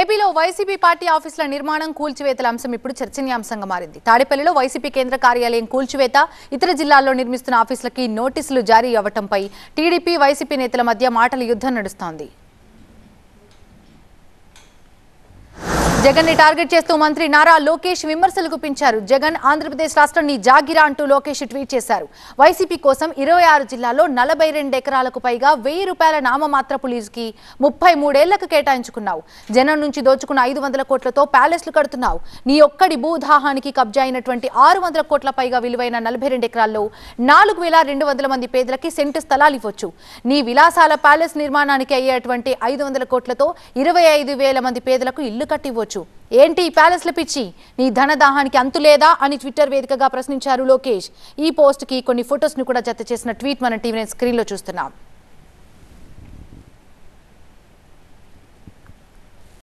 ఏపీలో YCP party ఆఫీసుల నిర్మాణం కూల్చివేతల అంశం ఇప్పుడు చర్చనీయాంశంగా మారింది తాడేపల్లిలో వైసీపీ కేంద్ర కార్యాలయం కూల్చివేత ఇతర జిల్లాల్లో నిర్మిస్తున్న ఆఫీసులకి నోటీసులు జారీ అవ్వటంపై టీడీపీ వైసీపీ నేతల మధ్య మాటల యుద్ధం నడుస్తోంది జగన్ ని టార్గెట్ చేస్తూ మంత్రి నారా లోకేష్ విమర్శలు గుప్పించారు జగన్ ఆంధ్రప్రదేశ్ రాష్ట్రాన్ని జాగిరా అంటూ లోకేష్ ట్వీట్ చేశారు వైసీపీ కోసం ఇరవై ఆరు జిల్లాలో నలభై రెండు ఎకరాలకు పైగా వెయ్యి రూపాయల నామమాత్రపు లీజుకి ముప్పై మూడేళ్లకు కేటాయించుకున్నావు జనం నుంచి దోచుకున్న ఐదు వందల కోట్లతో ప్యాలెస్లు కడుతున్నావు నీ ఒక్కడి భూదాహానికి కబ్జా అయినటువంటి ఆరు వందల కోట్ల పైగా విలువైన నలభై రెండు ఎకరాల్లో నాలుగు వేల రెండు వందల మంది పేదలకి సెంటు స్థలాలు ఇవ్వచ్చు నీ విలాసాల ప్యాలెస్ నిర్మాణానికి అయ్యేటువంటి ఐదు వందల కోట్లతో ఇరవై ఐదు వేల మంది పేదలకు ఇల్లు కట్టివ్వచ్చు చేయొచ్చు ఏంటి ఈ ప్యాలెస్ల పిచ్చి నీ ధనదాహానికి అంతు లేదా అని ట్విట్టర్ వేదికగా ప్రశ్నించారు లోకేష్ ఈ పోస్ట్ కి కొన్ని ఫొటోస్ ని కూడా జత చేసిన ట్వీట్ మన టీవీ లో చూస్తున్నాం